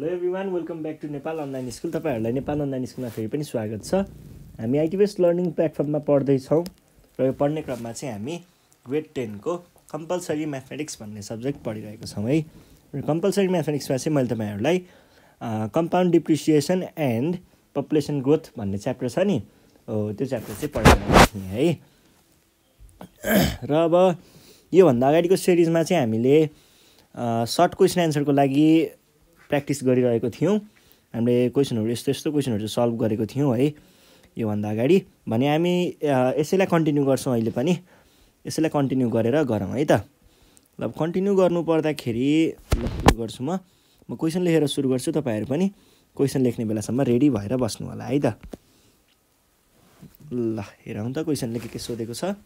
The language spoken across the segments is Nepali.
hello every one welcome back to Nepal online school तपाईँहरूलाई नेपाल अनलाइन स्कुलमा फेरि पनि स्वागत छ हामी आइटिभेस्ट लर्निङ प्लेटफर्ममा पढ्दैछौँ र यो पढ्ने क्रममा चाहिँ हामी ग्रेड टेनको कम्पलसरी म्याथमेटिक्स भन्ने सब्जेक्ट पढिरहेको छौँ है र कम्पलसरी म्याथमेटिक्समा चाहिँ मैले तपाईँहरूलाई compound depreciation and population growth भन्ने च्याप्टर छ नि हो त्यो च्याप्टर चाहिँ पढाइरहेको थिएँ है र अब योभन्दा अगाडिको सिरिजमा चाहिँ हामीले सर्ट क्वेसन एन्सरको लागि प्र्याक्टिस गरिरहेको थियौँ हामीले क्वेसनहरू यस्तो यस्तो क्वेसनहरू सल्भ गरेको थियौँ है योभन्दा अगाडि भने हामी यसैलाई कन्टिन्यू गर्छौँ अहिले पनि यसैलाई कन्टिन्यू गरेर गरौँ है त ल कन्टिन्यू गर्नु पर्दाखेरि सुरु गर्छु म म क्वेसन लेखेर सुरु गर्छु तपाईँहरू पनि क्वेसन लेख्ने बेलासम्म रेडी भएर बस्नु होला है त ल हेरौँ त क्वेसनले के के सोधेको छ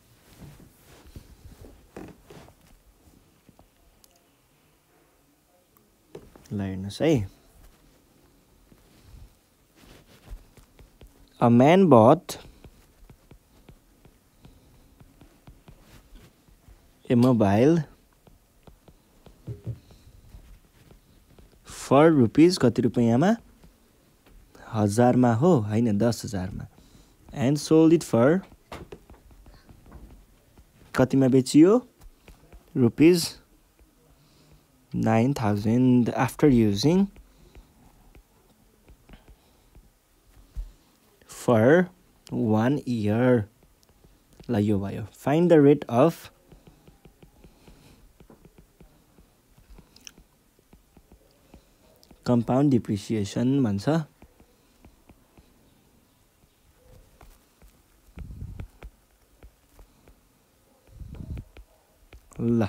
ल हेर्नुहोस् है a man bought a mobile for rupees कति रुपियाँमा हजारमा हो होइन दस हजारमा एन्ड सोल्ड इट फर कतिमा बेचियो rupees 9000 after using for one year ल यो भयो find the rate of compound depreciation भन्छ ल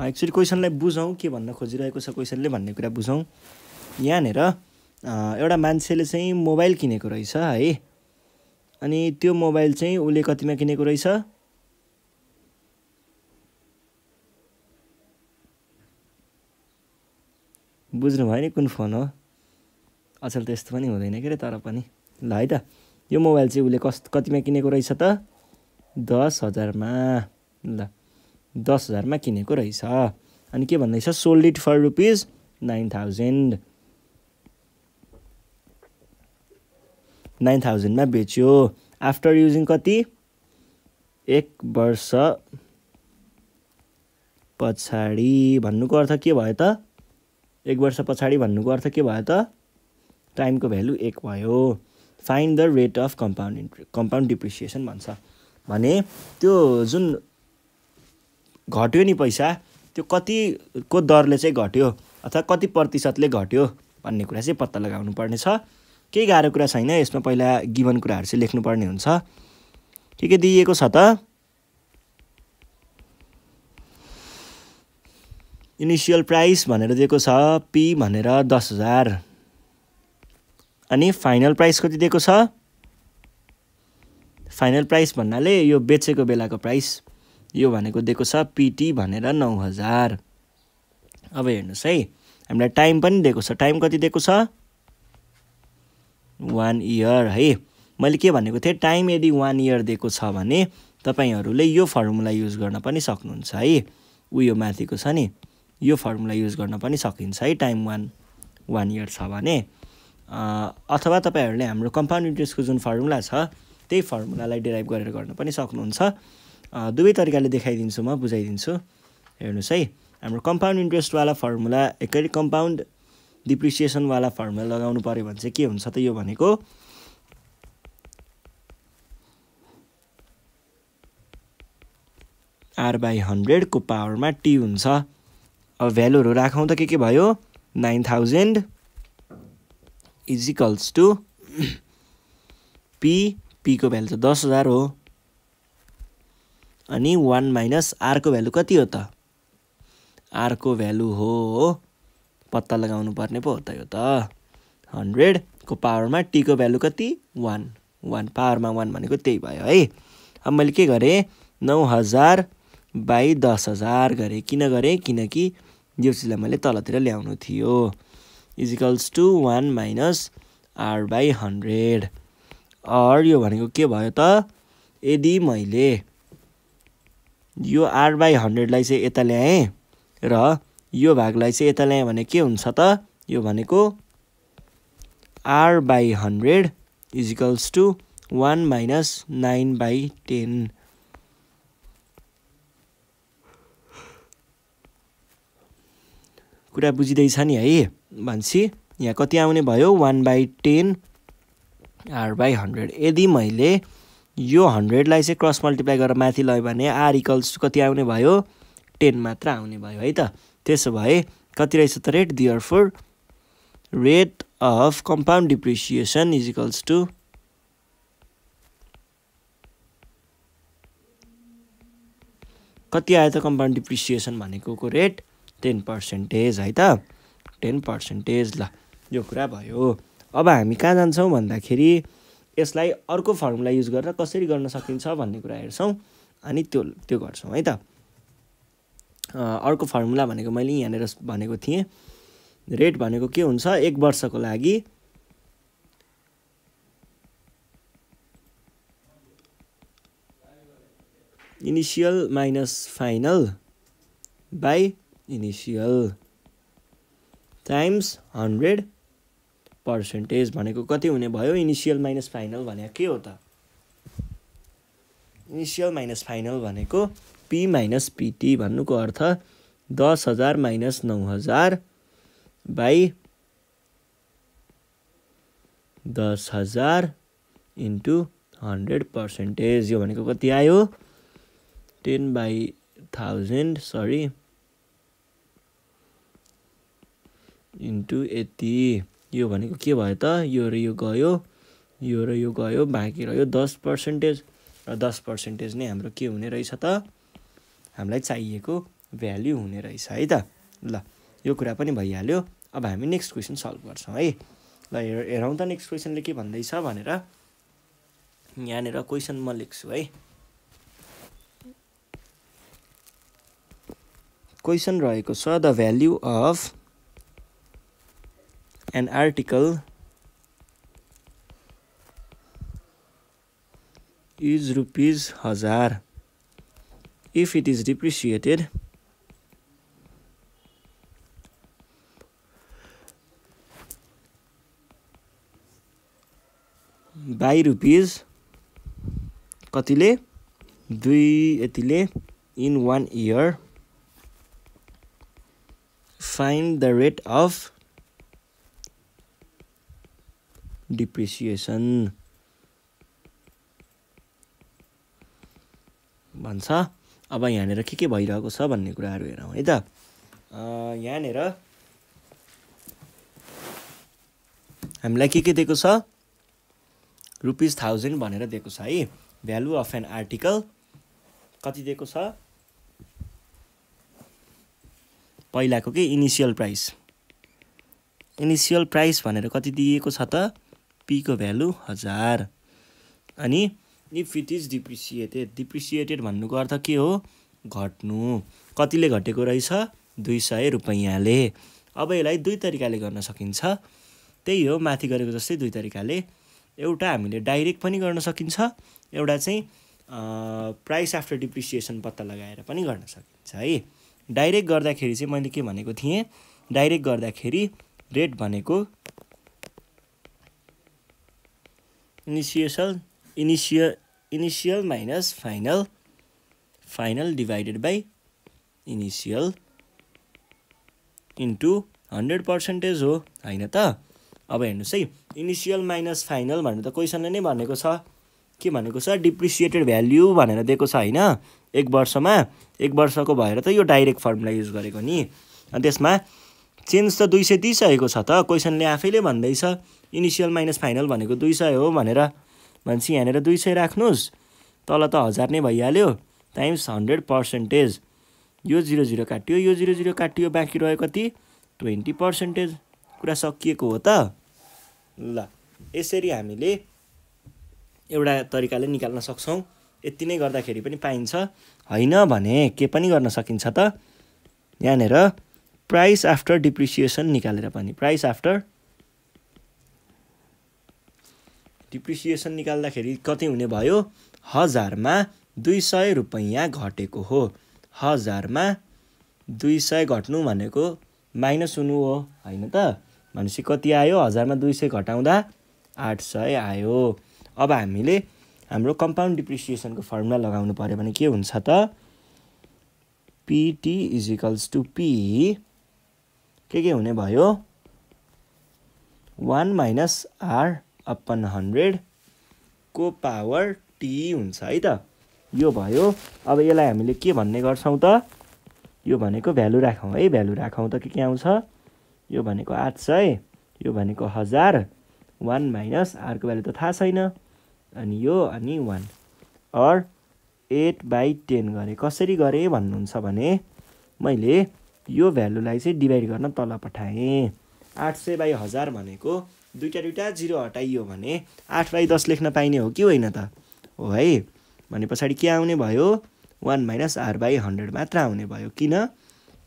एक्चुली क्वेसनलाई बुझौँ के भन्न खोजिरहेको छ क्वेसनले भन्ने कुरा बुझौँ यहाँनिर एउटा मान्छेले चाहिँ मोबाइल किनेको रहेछ है अनि त्यो मोबाइल चाहिँ उसले कतिमा किनेको रहेछ बुझ्नुभयो नि कुन फोन हो अचल त्यस्तो पनि हुँदैन के अरे तर पनि ल है त यो मोबाइल चाहिँ उसले कस् कतिमा किनेको रहेछ त दस हजारमा ल दस हजारमा किनेको रहेछ अनि के भन्दैछ sold it for rupees nine thousand nine थाउजन्डमा बेच्यो आफ्टर युजिङ कति एक वर्ष पछाडि भन्नुको अर्थ के भयो त एक वर्ष पछाडि भन्नुको अर्थ के भयो त टाइमको भ्यालु एक भयो find the rate of compound inter compound depreciation भन्छ भने त्यो जुन घट्यो नि पैसा त्यो कतिको दरले चाहिँ घट्यो अथवा कति प्रतिशतले घट्यो भन्ने कुरा चाहिँ पत्ता लगाउनु पर्ने छ केही गाह्रो कुरा छैन यसमा पहिला गिवन कुराहरू चाहिँ लेख्नुपर्ने हुन्छ के के दिइएको छ त इनिसियल प्राइस भनेर दिएको छ पी भनेर दस हजार अनि फाइनल प्राइस कति दिएको छ फाइनल प्राइस भन्नाले यो बेचेको बेलाको प्राइस यो भनेको दिएको छ पिटी भनेर नौ हजार अब हेर्नुहोस् है हामीलाई टाइम पनि दिएको छ टाइम कति दिएको छ वान इयर है मैले के भनेको थिएँ टाइम यदि वान इयर दिएको छ भने तपाईँहरूले यो फर्मुला युज गर्न पनि सक्नुहुन्छ है उयो माथिको छ नि यो फर्मुला युज गर्न पनि सकिन्छ है टाइम वान वान इयर छ भने अथवा तपाईँहरूले हाम्रो कम्पाउन्ड इन्ट्रेस्टको जुन फर्मुला छ त्यही फर्मुलालाई डिराइभ गरेर गर्न पनि सक्नुहुन्छ दुवै तरिकाले देखाइदिन्छु म बुझाइदिन्छु हेर्नुहोस् है हाम्रो कम्पाउन्ड इन्ट्रेस्टवाला फर्मुला एकै कम्पाउन्ड डिप्रिसिएसनवाला फर्मुला लगाउनु पऱ्यो भने चाहिँ के हुन्छ त यो भनेको आर बाई हन्ड्रेडको पावरमा टी हुन्छ अब भ्यालुहरू राखौँ त के के भयो nine thousand equals to P पीको भ्यालु त दस हजार हो अनि वान माइनस आरको भ्यालु कति हो त आरको भ्यालु हो पत्ता लगाउनु पर्ने पो हो त यो त हन्ड्रेडको पावरमा टीको भ्यालु कति वान वान पावरमा वान भनेको त्यही भयो है अब मैले के गरेँ नौ हजार बाई दस हजार गरेँ किन गरेँ किनकि यो चिजलाई मैले तलतिर ल्याउनु थियो equals to one minus R by hundred or यो भनेको के भयो त यदि मैले यो आर बाई हन्ड्रेडलाई चाहिँ यता ल्याएँ र यो भागलाई चाहिँ यता ल्याएँ भने के हुन्छ त यो भनेको R by hundred equals to one minus nine by ten कुरा बुझिँदैछ नि है भन्छ यहाँ कति आउने भयो one by ten R by hundred यदि मैले यो हन्ड्रेडलाई चाहिँ क्रस मल्टिप्लाई गरेर माथि लग्यो भने आर इकल्स कति आउने भयो टेन मात्र आउने भयो है त त्यसो भए कति रहेछ त rate therefore rate of compound depreciation is equals to कति आयो त कम्पाउन्ड डिप्रिसिएसन भनेको को रेट टेन पर्सेन्टेज है त टेन पर्सेन्टेज ल यो कुरा भयो अब हामी कहाँ जान्छौँ भन्दाखेरि यसलाई अर्को फर्मुला युज गरेर कसरी गर्न सकिन्छ भन्ने कुरा हेर्छौँ अनि त्यो त्यो गर्छौँ है त अर्को फर्मुला भनेको मैले यहाँनिर भनेको थिएँ रेट भनेको के हुन्छ एक वर्षको लागि initial minus final by initial times hundred percentage भनेको कति हुने भयो इनिसियल माइनस फाइनल भनेको के हो त इनिसियल माइनस फाइनल भनेको पी माइनस पिटी भन्नुको अर्थ दस हजार माइनस नौ हजार बाई दस हजार इन्टु हन्ड्रेड पर्सेन्टेज यो भनेको कति आयो ten by thousand sorry into यति यो भनेको के भयो त यो र यो गयो यो र यो गयो बाँकी रह्यो दस पर्सेन्टेज र दस पर्सेन्टेज नै हाम्रो के हुने रहेछ त हामीलाई चाहिएको भ्याल्यु हुने रहेछ है त ल यो कुरा पनि भइहाल्यो अब हामी नेक्स्ट क्वेसन सल्भ गर्छौँ है ल हेरौँ त नेक्स्ट क्वेसनले के भन्दैछ भनेर यहाँनिर क्वेसन म लेख्छु है क्वेसन रहेको छ the value of an article is rupees hazar if it is depreciated by rupees कतिले दुई यतिले in one year find the rate of depreciation भन्छ अब यहाँनिर के के भइरहेको छ भन्ने कुराहरू हेरौँ है त यहाँनिर हामीलाई के के दिएको छ रुपिस थाउजन्ड भनेर दिएको छ है भ्यालु अफ एन आर्टिकल कति दिएको छ पहिलाको के इनिसियल प्राइस इनिसियल प्राइस भनेर कति दिएको छ त पीको भ्यालु हजार अनि if it is depreciated depreciated भन्नुको अर्थ के हो घट्नु कतिले घटेको रहेछ दुई सय रुपैयाँले अब यसलाई दुई तरिकाले गर्न सकिन्छ त्यही हो माथि गरेको जस्तै दुई तरिकाले एउटा हामीले डाइरेक्ट पनि गर्न सकिन्छ एउटा चाहिँ प्राइस आफ्टर डिप्रिसिएसन पत्ता लगाएर पनि गर्न सकिन्छ है डाइरेक्ट गर्दाखेरि चाहिँ मैले के भनेको थिएँ डाइरेक्ट गर्दाखेरि रेट भनेको initial initial initial minus final final divided by initial into hundred percentage हो होइन त अब हेर्नुहोस् है इनिसियल माइनस फाइनल भनेर त क्वेसनले नै भनेको छ के भनेको छ डिप्रिसिएटेड भ्याल्यु भनेर दिएको छ होइन एक वर्षमा एक वर्षको भएर त यो डाइरेक्ट फर्मुला युज गरेको नि अनि त्यसमा चेन्ज त दुई सय दिइसकेको छ त क्वेसनले आफैले भन्दैछ इनिसियल माइनस फाइनल भनेको दुई सय हो भनेर भनेपछि यहाँनिर दुई सय राख्नुहोस् तल त हजार नै भइहाल्यो टाइम्स हन्ड्रेड पर्सेन्टेज यो जिरो जिरो काटियो यो जिरो जिरो काटियो बाँकी रह्यो कति ट्वेन्टी पर्सेन्टेज कुरा सकिएको हो त ल यसरी हामीले एउटा तरिकाले निकाल्न सक्छौँ यति नै गर्दाखेरि पनि पाइन्छ होइन भने के पनि गर्न सकिन्छ त यहाँनिर प्राइस आफ्टर डिप्रिसिएसन निकालेर पनि प्राइस आफ्टर डिप्रिसिएसन निकाल्दाखेरि कति हुने भयो हजारमा दुई सय रुपैयाँ घटेको हो हजारमा दुई सय घट्नु भनेको माइनस हुनु हो होइन त भनेपछि कति आयो हजारमा दुई सय घटाउँदा आठ सय आयो अब हामीले हाम्रो कम्पाउन्ड डिप्रिसिएसनको फर्मुला लगाउनु पऱ्यो भने के हुन्छ त पिटी इज टु पी के के हुने भयो one minus R upon hundred को पावर टी हुन्छ है त यो भयो अब यसलाई हामीले के भन्ने गर्छौँ त यो भनेको भ्यालु राखौँ है भ्यालु राखौँ त के के आउँछ यो भनेको आठ सय यो भनेको हजार वान माइनस आरको भ्यालु त थाहा छैन अनि यो अनि one or eight by ten गरेँ कसरी गरेँ भन्नुहुन्छ भने मैले यो भ्यालुलाई चाहिँ डिभाइड गर्न तल पठाएँ आठ सय बाई हजार भनेको दुईवटा दुईवटा जिरो हटाइयो भने आठ बाई दस लेख्न पाइने हो कि होइन त हो है भने पछाडि के आउने भयो one minus R by hundred मात्र आउने भयो किन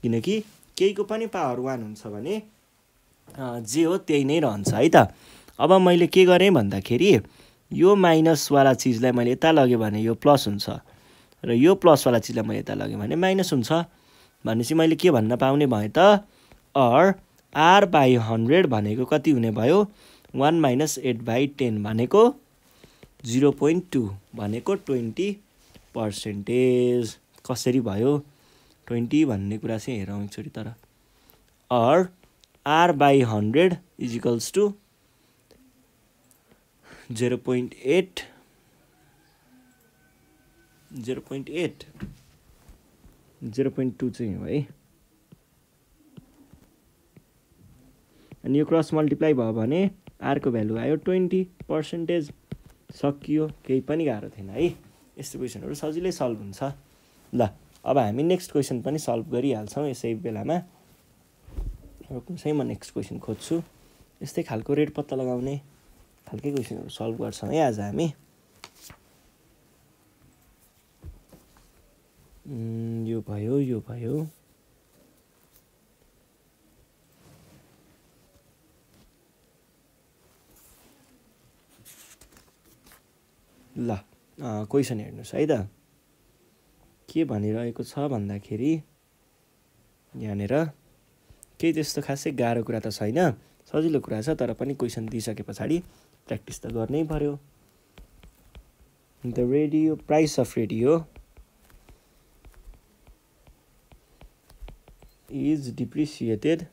किनकि केहीको पनि पावर वान हुन्छ भने जे हो त्यही नै रहन्छ है त अब मैले के गरेँ भन्दाखेरि यो माइनसवाला चिजलाई मैले यता लगेँ भने यो प्लस हुन्छ र यो प्लसवाला चिजलाई मैले यता लगेँ भने माइनस हुन्छ भनेपछि मैले के भन्न पाउने भएँ त अर आर बाई हन्ड्रेड भनेको कति हुने भयो one minus eight by ten भनेको जिरो पोइन्ट टू भनेको ट्वेन्टी पर्सेन्टेज कसरी भयो ट्वेन्टी भन्ने कुरा चाहिँ हेरौँ एकचोटि तर or R by hundred equals to zero point eight zero point eight zero point two चाहिँ हो है अनि यो क्रस मल्टिप्लाई भयो भने आरको भ्यालु आयो ट्वेन्टी पर्सेन्टेज सकियो केही पनि गाह्रो थिएन है यस्तो क्वेसनहरू सजिलै सल्भ हुन्छ ल अब हामी नेक्स्ट क्वेसन पनि सल्भ गरिहाल्छौँ यसै बेलामा रोक्नुहोस् है म नेक्स्ट क्वेसन खोज्छु यस्तै खालको रेट पत्ता लगाउने खालकै क्वेसनहरू सल्भ गर्छौँ है आज हामी भयो यो भयो ल क्वेसन हेर्नुहोस् है त के भनिरहेको छ भन्दाखेरि यहाँनिर केही त्यस्तो खासै गाह्रो कुरा त छैन सजिलो कुरा छ तर पनि क्वेसन दिइसके पछाडि प्र्याक्टिस त गर्नै पऱ्यो the radio price of radio is depreciated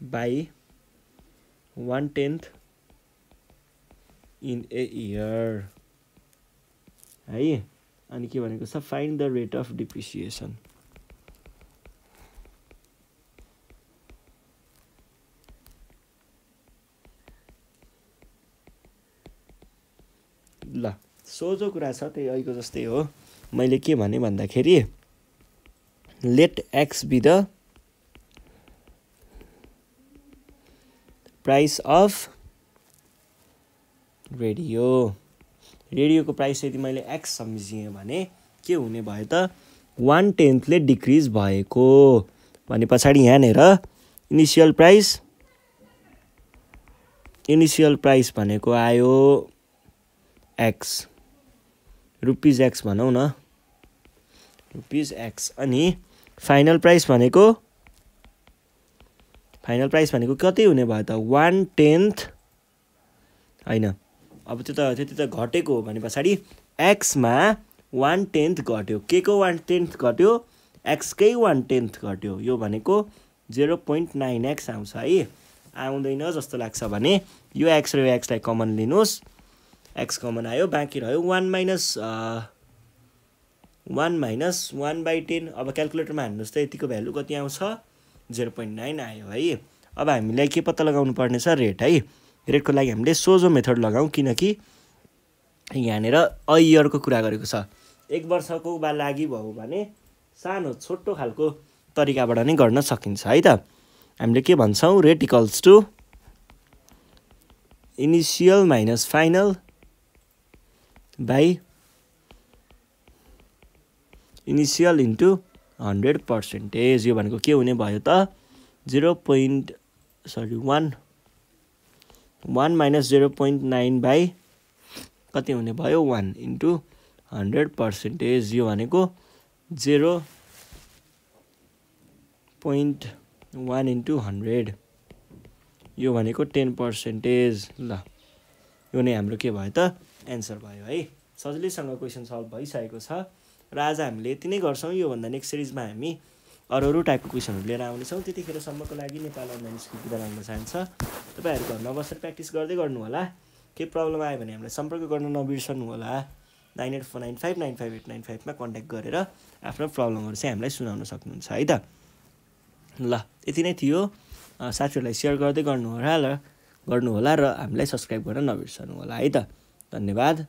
by one tenth in a year है अनि के भनेको छ find the rate of depreciation ल सोझो कुरा छ त्यही अहिलेको जस्तै हो मैले के भने भन्दाखेरि let X be the price of radio रेडियोको प्राइस यदि मैले एक्स सम्झिएँ भने के हुने भयो त वान टेन्थले डिक्रिज भएको भने पछाडि यहाँनिर इनिसियल प्राइस इनिसियल प्राइस भनेको आयो एक्स रुपिज एक्स भनौँ न रुपिज एक्स अनि फाइनल प्राइस भनेको फाइनल प्राइस भनेको कति हुने भयो त वान टेन्थ होइन अब त्यो त त्यति त घटेको हो भने पछाडि एक्समा वान टेन्थ घट्यो के को वान टेन्थ घट्यो एक्सकै वान टेन्थ घट्यो यो भनेको जेरो पोइन्ट नाइन एक्स आउँछ है आउँदैन जस्तो लाग्छ भने यो एक्स र यो एक्सलाई कमन लिनुहोस् एक्स कमन आयो बाँकी रह्यो one minus one minus one by ten अब क्यालकुलेटरमा हान्नुहोस् त यतिको भ्यालु कति आउँछ जिरो पोइन्ट नाइन आयो है अब हामीलाई के पत्ता लगाउनु पर्ने छ रेट है रेटको लागि हामीले सोझो मेथड लगाउँ किनकि यहाँनिर अ इयरको कुरा गरेको छ एक वर्षको बा लागि भयो भने सानो छोटो खालको तरिकाबाट नै गर्न सकिन्छ है त हामीले के भन्छौँ rate equals to initial minus final by initial into hundred percentage यो भनेको के हुने भयो त zero point sorry one one minus zero point nine by कति हुने भयो वान इन्टु हन्ड्रेड पर्सेन्टेज यो भनेको zero point one into hundred यो भनेको टेन पर्सेन्टेज ल यो नै हाम्रो के भयो त एन्सर भयो है सजिलैसँग क्वेसन सल्भ भइसकेको छ र आज हामीले यति नै गर्छौँ योभन्दा नेक्स्ट सिरिजमा हामी अरू अरू टाइपको क्वेसनहरू लिएर आउनेछौँ त्यतिखेरसम्मको लागि नेपाल अनलाइन स्कुल बिदा लाग्न चाहन्छ तपाईँहरू घरमा बसेर प्र्याक्टिस गर्दै गर्नु होला केही प्रब्लम आयो भने हामीलाई सम्पर्क गर्न नबिर्सनु होला nine eight four nine five nine five eight nine फाइभमा कन्ट्याक्ट गरेर आफ्नो प्रब्लमहरू चाहिँ हामीलाई सुनाउन सक्नुहुन्छ है त ल यति नै थियो साथीहरूलाई सेयर गर्दै गर्नु होला र गर्नुहोला र हामीलाई सब्सक्राइब गर्न नबिर्सनु होला है त धन्यवाद